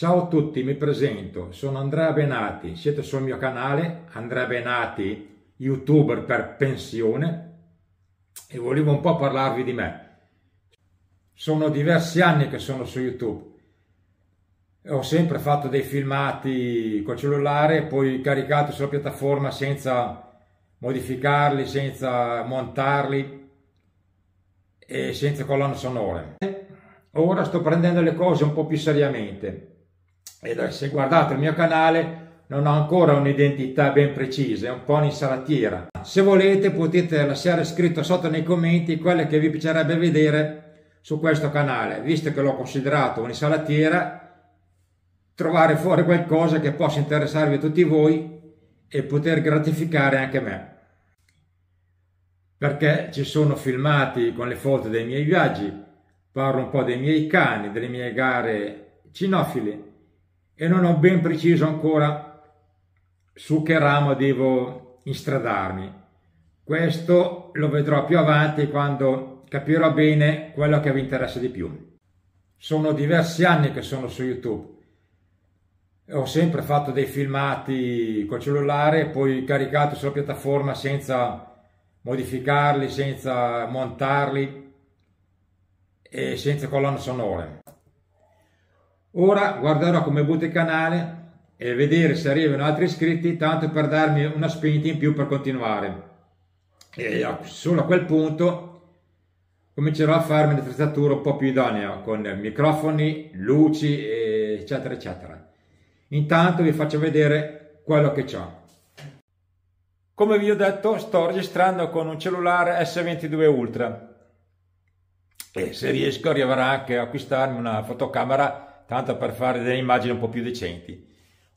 Ciao a tutti, mi presento, sono Andrea Benati, siete sul mio canale Andrea Benati, youtuber per pensione e volevo un po' parlarvi di me. Sono diversi anni che sono su YouTube, ho sempre fatto dei filmati col cellulare, poi caricato sulla piattaforma senza modificarli, senza montarli e senza colonna sonore. Ora sto prendendo le cose un po' più seriamente e se guardate il mio canale non ho ancora un'identità ben precisa, è un po' un'insalatiera. Se volete potete lasciare scritto sotto nei commenti quello che vi piacerebbe vedere su questo canale, visto che l'ho considerato un'insalatiera, trovare fuori qualcosa che possa interessarvi a tutti voi e poter gratificare anche me. Perché ci sono filmati con le foto dei miei viaggi, parlo un po' dei miei cani, delle mie gare cinofili, e non ho ben preciso ancora su che ramo devo instradarmi. Questo lo vedrò più avanti quando capirò bene quello che vi interessa di più. Sono diversi anni che sono su YouTube. Ho sempre fatto dei filmati col cellulare, poi caricato sulla piattaforma senza modificarli, senza montarli e senza colonne sonore. Ora guarderò come butto il canale e vedere se arrivano altri iscritti, tanto per darmi una spinta in più per continuare. E solo a quel punto comincerò a farmi un'attrezzatura un po' più idonea con microfoni, luci, eccetera, eccetera. Intanto vi faccio vedere quello che ho. Come vi ho detto, sto registrando con un cellulare S22 Ultra e se riesco arriverà anche a acquistarmi una fotocamera tanto per fare delle immagini un po' più decenti.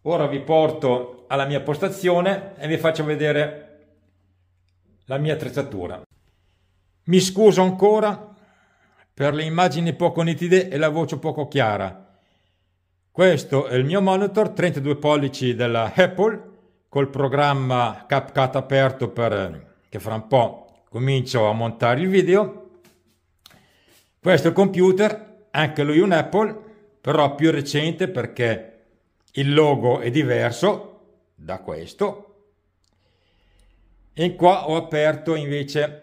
Ora vi porto alla mia postazione e vi faccio vedere la mia attrezzatura. Mi scuso ancora per le immagini poco nitide e la voce poco chiara. Questo è il mio monitor 32 pollici della Apple col programma CapCut aperto per che fra un po' comincio a montare il video. Questo è il computer, anche lui un Apple però più recente perché il logo è diverso da questo e qua ho aperto invece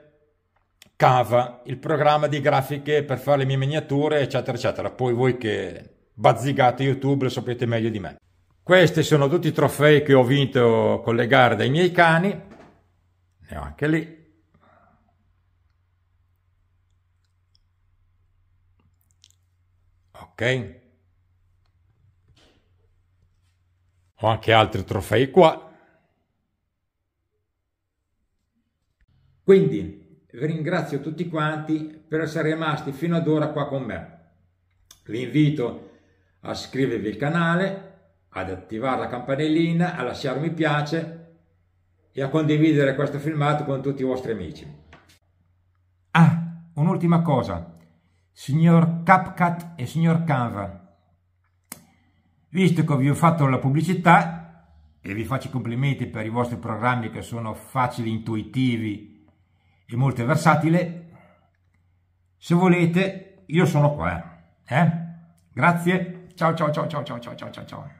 Cava, il programma di grafiche per fare le mie miniature, eccetera, eccetera. Poi voi che bazzicate YouTube lo sapete meglio di me. Questi sono tutti i trofei che ho vinto con le gare dei miei cani. Ne ho anche lì. Ok. Ho anche altri trofei qua. Quindi vi ringrazio tutti quanti per essere rimasti fino ad ora qua con me. Vi invito a iscrivervi al canale, ad attivare la campanellina, a lasciare mi piace e a condividere questo filmato con tutti i vostri amici. Ah, un'ultima cosa. Signor CapCut e signor Canva, Visto che vi ho fatto la pubblicità e vi faccio i complimenti per i vostri programmi che sono facili, intuitivi e molto versatili, se volete io sono qua. Eh? Grazie, ciao ciao ciao ciao ciao ciao ciao ciao.